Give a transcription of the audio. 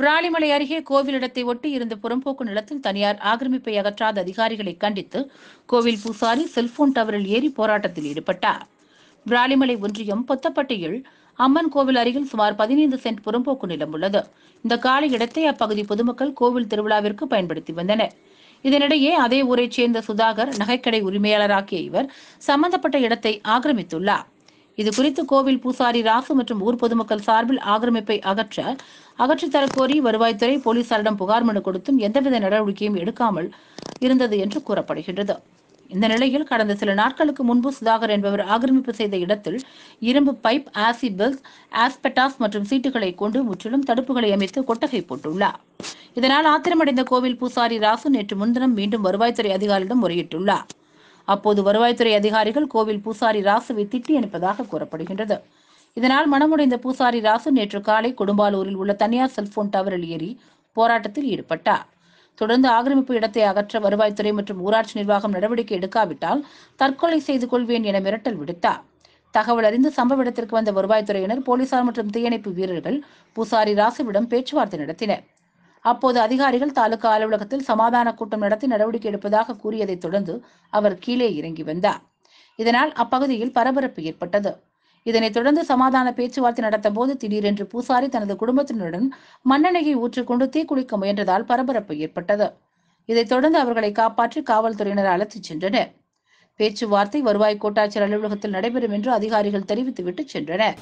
விராலிமலை அருகே கோவில் இடத்தை ஒட்டி இருந்த புறம்போக்கு நிலத்தில் தனியார் ஆக்கிரமிப்பை அகற்றாத அதிகாரிகளை கண்டித்து கோவில் பூசாரி செல்போன் டவரில் ஏறி போராட்டத்தில் ஈடுபட்டார் விராலிமலை ஒன்றியம் பொத்தப்பட்டியில் அம்மன் கோவில் அருகில் சுமார் பதினைந்து சென்ட் புறம்போக்கு நிலம் உள்ளது இந்த காலி இடத்தை அப்பகுதி பொதுமக்கள் கோவில் திருவிழாவிற்கு பயன்படுத்தி வந்தனர் இதனிடையே அதே ஊரைச் சேர்ந்த சுதாகர் நகைக்கடை உரிமையாளராகிய இவர் சம்பந்தப்பட்ட இடத்தை ஆக்கிரமித்துள்ளார் இது குறித்து கோவில் பூசாரி ராசு மற்றும் ஊர் பொதுமக்கள் சார்பில் ஆக்கிரமிப்பை அகற்ற அகற்றித்தரக் கோரி வருவாய்த்துறை போலீசாரிடம் புகார் மனு கொடுத்தும் எந்தவித நடவடிக்கையும் எடுக்காமல் இருந்தது என்று கூறப்படுகின்றது இந்த நிலையில் கடந்த சில நாட்களுக்கு முன்பு சுதாகர் என்பவர் ஆக்கிரமிப்பு செய்த இடத்தில் இரும்பு பைப் ஆசி பெல்ஸ் ஆஸ்பெட்டாஸ் மற்றும் சீட்டுகளை கொண்டு முற்றிலும் தடுப்புகளை அமைத்து கொட்டகை போட்டுள்ளார் இதனால் ஆத்திரமடைந்த கோவில் பூசாரி ராசு நேற்று முன்தினம் மீண்டும் வருவாய்த்துறை அதிகாரியிடம் முறையிட்டுள்ளார் அப்போது வருவாய்த்துறை அதிகாரிகள் கோவில் பூசாரி ராசுவை திட்டி அனுப்பதாக கூறப்படுகின்றது இதனால் மனமுடைந்த பூசாரி ராசு நேற்று காலை கொடும்பாலூரில் உள்ள தனியார் செல்போன் டவரில் ஏறி போராட்டத்தில் ஈடுபட்டார் தொடர்ந்து ஆக்கிரமிப்பு இடத்தை அகற்ற வருவாய்த்துறை மற்றும் ஊராட்சி நிர்வாகம் நடவடிக்கை எடுக்காவிட்டால் தற்கொலை செய்து கொள்வேன் என மிரட்டல் விடுத்தார் தகவல் அறிந்து சம்பவ இடத்திற்கு வந்த வருவாய்த்துறையினர் போலீசார் மற்றும் தீயணைப்பு வீரர்கள் பூசாரி ராசுவிடம் பேச்சுவார்த்தை நடத்தினர் அப்போது அதிகாரிகள் தாலுகா அலுவலகத்தில் சமாதான கூட்டம் நடத்தி நடவடிக்கை எடுப்பதாக கூறியதைத் தொடர்ந்து அவர் கீழே இறங்கி வந்தார் இதனால் அப்பகுதியில் பரபரப்பு ஏற்பட்டது இதனைத் தொடர்ந்து சமாதான பேச்சுவார்த்தை நடத்த போது திடீரென்று பூசாரி தனது குடும்பத்தினருடன் மண்ணெண்ணெயை ஊற்றிக்கொண்டு தீக்குளிக்க முயன்றதால் பரபரப்பு ஏற்பட்டது இதைத் தொடர்ந்து அவர்களை காப்பாற்றி காவல்துறையினர் அழைத்துச் சென்றனர் பேச்சுவார்த்தை வருவாய் கோட்டாட்சியர் அலுவலகத்தில் நடைபெறும் என்று அதிகாரிகள் தெரிவித்துவிட்டு சென்றனர்